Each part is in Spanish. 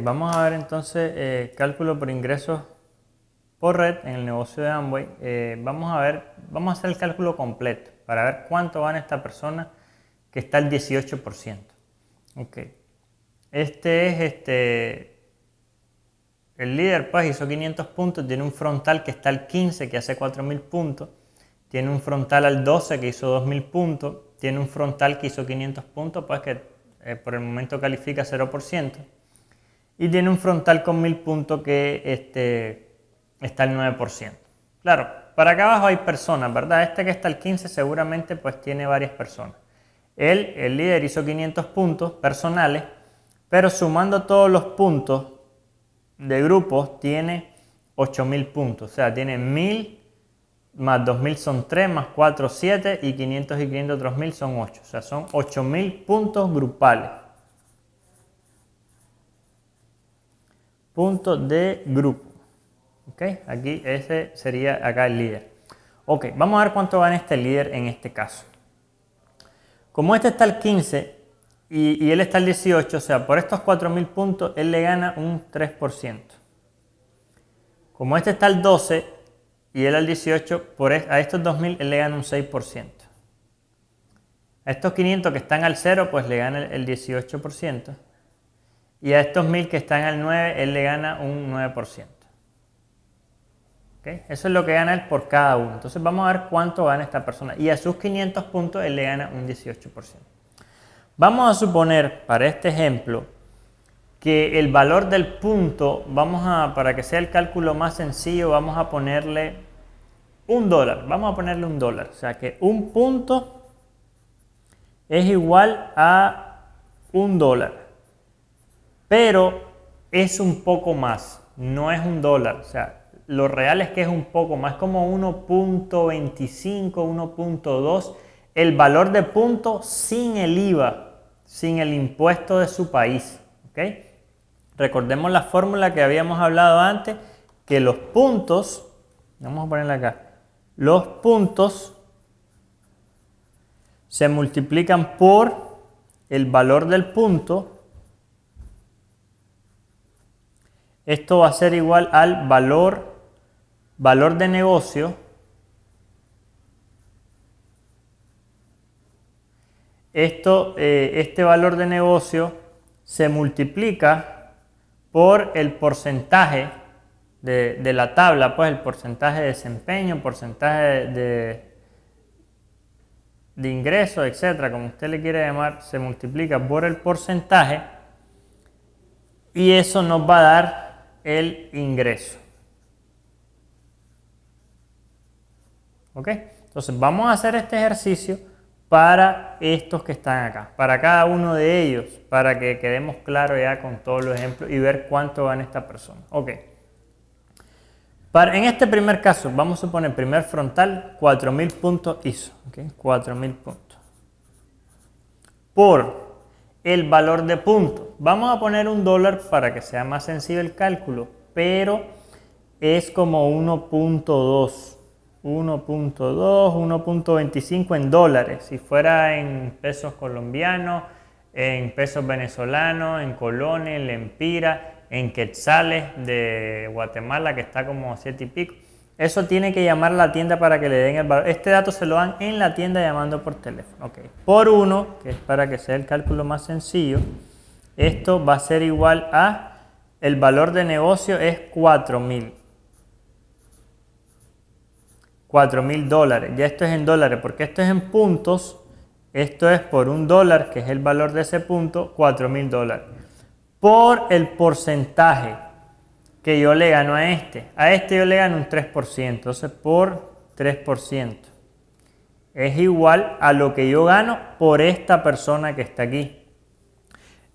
vamos a ver entonces el eh, cálculo por ingresos por red en el negocio de Amway. Eh, vamos a ver, vamos a hacer el cálculo completo para ver cuánto gana esta persona que está al 18%. este es este. El líder pues hizo 500 puntos, tiene un frontal que está al 15 que hace 4000 puntos, tiene un frontal al 12 que hizo 2000 puntos, tiene un frontal que hizo 500 puntos pues que eh, por el momento califica 0% y tiene un frontal con 1000 puntos que este, está al 9%. Claro, para acá abajo hay personas, ¿verdad? Este que está al 15 seguramente pues tiene varias personas. Él, el líder, hizo 500 puntos personales, pero sumando todos los puntos de grupos tiene 8000 puntos, o sea, tiene 1000 más 2000 son 3, más 4, 7 y 500 y 500 otros 1000 son 8, o sea, son 8000 puntos grupales. punto de grupo. ¿Ok? Aquí ese sería acá el líder. Ok, vamos a ver cuánto gana este líder en este caso. Como este está al 15 y, él está al 18, o sea, por estos 4.000 puntos él le gana un 3%. Como este está al 12 y él al 18, a estos 2.000 él le gana un 6%. A estos 500 que están al 0, pues le gana el 18%. Y a estos 1000 que están al 9, él le gana un 9%. Eso es lo que gana él por cada uno. Entonces vamos a ver cuánto gana esta persona. Y a sus 500 puntos él le gana un 18%. Vamos a suponer para este ejemplo que el valor del punto, vamos a, para que sea el cálculo más sencillo, vamos a ponerle un dólar. Vamos a ponerle un dólar. O sea que un punto es igual a un dólar pero es un poco más, no es un dólar, o sea, lo real es que es un poco más, como 1.25, 1.2, el valor de punto sin el IVA, sin el impuesto de su país. Recordemos la fórmula que habíamos hablado antes, que los puntos, vamos a ponerla acá, los puntos se multiplican por el valor del punto Esto va a ser igual al valor, valor de negocio Esto, eh, este valor de negocio se multiplica por el porcentaje de, la tabla, pues el porcentaje de desempeño, porcentaje de, de ingreso, etcétera, como usted le quiere llamar, se multiplica por el porcentaje y eso nos va a dar el ingreso. ¿Ok? Entonces vamos a hacer este ejercicio para estos que están acá, para cada uno de ellos, para que quedemos claro ya con todos los ejemplos y ver cuánto gana esta persona. Ok. Para, en este primer caso, vamos a poner primer frontal 4000 puntos ISO. Cuatro 4000 puntos. Por el valor de punto. Vamos a poner un dólar para que sea más sencillo el cálculo, pero es como 1.2, 1.2, 1.25 en dólares. Si fuera en pesos colombianos, en pesos venezolanos, en colones, en lempira, en quetzales de Guatemala, que está como 7 y pico. Eso tiene que llamar a la tienda para que le den el valor. Este dato se lo dan en la tienda llamando por teléfono. Por 1, que es para que sea el cálculo más sencillo, esto va a ser igual a, el valor de negocio es 4000. 4000 dólares. Ya esto es en dólares, porque esto es en puntos. Esto es por un dólar, que es el valor de ese punto, 4000 dólares. Por el porcentaje, que yo le gano a este. A este yo le gano un 3%. Entonces por 3%. Es igual a lo que yo gano por esta persona que está aquí.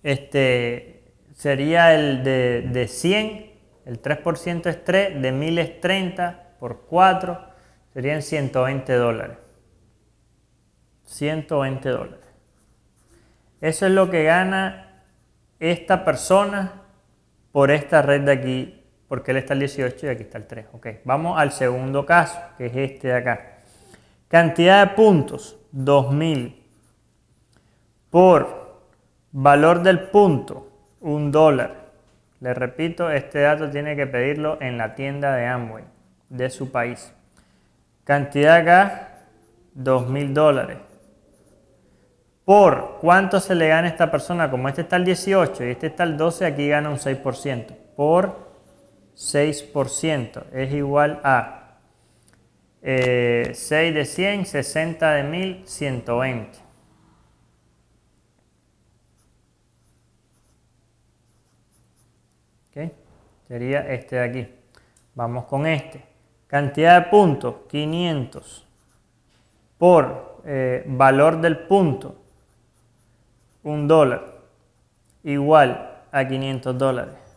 Este sería el de, de 100. El 3% es 3. De 1000 es 30. Por 4 serían 120 dólares. 120 dólares. Eso es lo que gana esta persona por esta red de aquí porque él está el 18 y aquí está el 3. Ok, vamos al segundo caso, que es este de acá. Cantidad de puntos, 2000 por valor del punto, un dólar. Le repito, este dato tiene que pedirlo en la tienda de Amway de su país. Cantidad acá, 2000 dólares. Por cuánto se le gana a esta persona, como este está el 18 y este está el 12, aquí gana un 6%. Por 6% es igual a 6 eh, de 100, 60 de 1000, 120. Sería este de aquí. Vamos con este. Cantidad de puntos, 500 por eh, valor del punto, un dólar, igual a 500 dólares.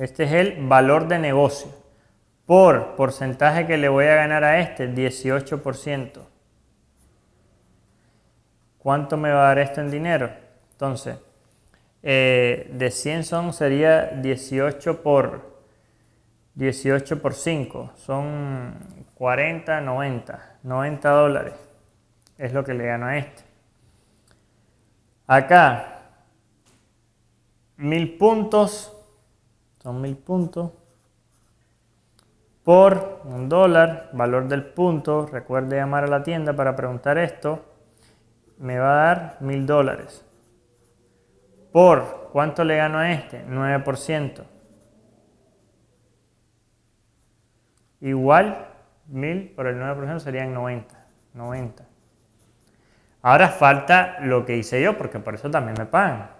Este es el valor de negocio. Por porcentaje que le voy a ganar a este, 18%. ¿Cuánto me va a dar esto en dinero? Entonces, eh, de 100 son, sería 18 por 18 por 5. Son 40, 90. 90 dólares es lo que le gano a este. Acá, 1000 puntos son mil puntos por un dólar, valor del punto, recuerde llamar a la tienda para preguntar esto, me va a dar mil dólares. Por, ¿cuánto le gano a este? 9%. Igual, mil por el 9% serían 90. 90. Ahora falta lo que hice yo, porque por eso también me pagan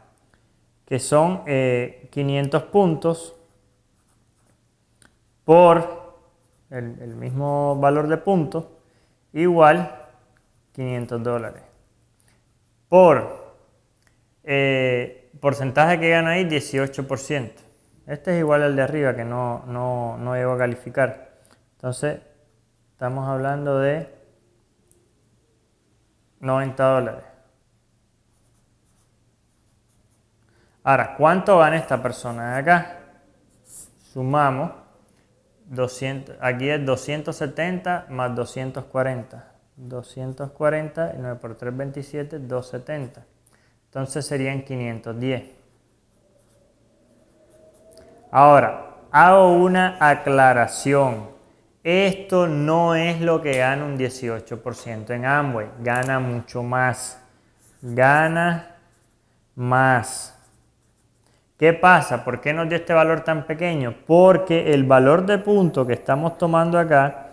que son 500 eh, puntos por el, mismo valor de punto igual 500 dólares. Por eh, porcentaje que gana ahí, 18%. Este es igual al de arriba que no, no, no a calificar. Entonces, estamos hablando de 90 dólares. Ahora, ¿cuánto gana esta persona de acá? Sumamos. 200, aquí es 270 más 240. 240 y 9 por 3, 27, 270. Entonces serían 510. Ahora, hago una aclaración. Esto no es lo que gana un 18% en Amway. Gana mucho más. Gana más. ¿Qué pasa? ¿Por qué nos dio este valor tan pequeño? Porque el valor de punto que estamos tomando acá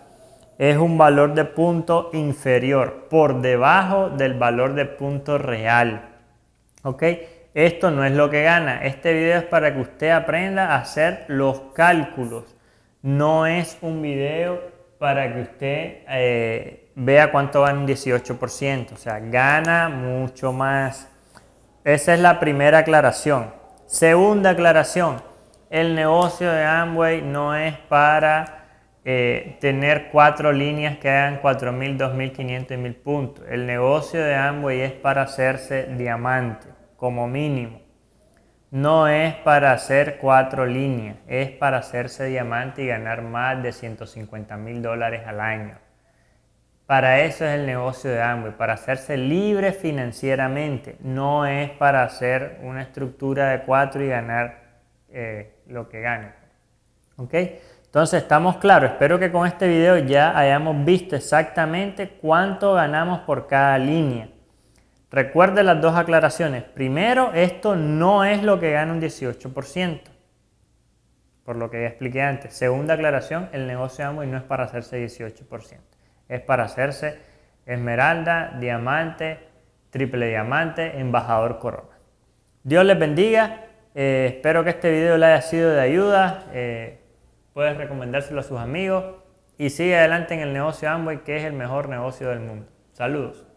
es un valor de punto inferior, por debajo del valor de punto real. ¿Ok? Esto no es lo que gana. Este video es para que usted aprenda a hacer los cálculos. No es un video para que usted eh, vea cuánto en un 18%. O sea, gana mucho más. Esa es la primera aclaración. Segunda aclaración, el negocio de Amway no es para eh, tener cuatro líneas que hagan 4.000, 2.500 y 1.000 puntos. El negocio de Amway es para hacerse diamante, como mínimo. No es para hacer cuatro líneas, es para hacerse diamante y ganar más de 150 mil dólares al año. Para eso es el negocio de Amway, para hacerse libre financieramente. No es para hacer una estructura de cuatro y ganar eh, lo que gane. ¿Ok? Entonces estamos claros. Espero que con este video ya hayamos visto exactamente cuánto ganamos por cada línea. Recuerde las dos aclaraciones. Primero, esto no es lo que gana un 18%, por lo que ya expliqué antes. Segunda aclaración, el negocio de Amway no es para hacerse 18% es para hacerse esmeralda, diamante, triple diamante, embajador corona. Dios les bendiga, eh, espero que este video le haya sido de ayuda, eh, puedes recomendárselo a sus amigos y sigue adelante en el negocio Amway que es el mejor negocio del mundo. Saludos.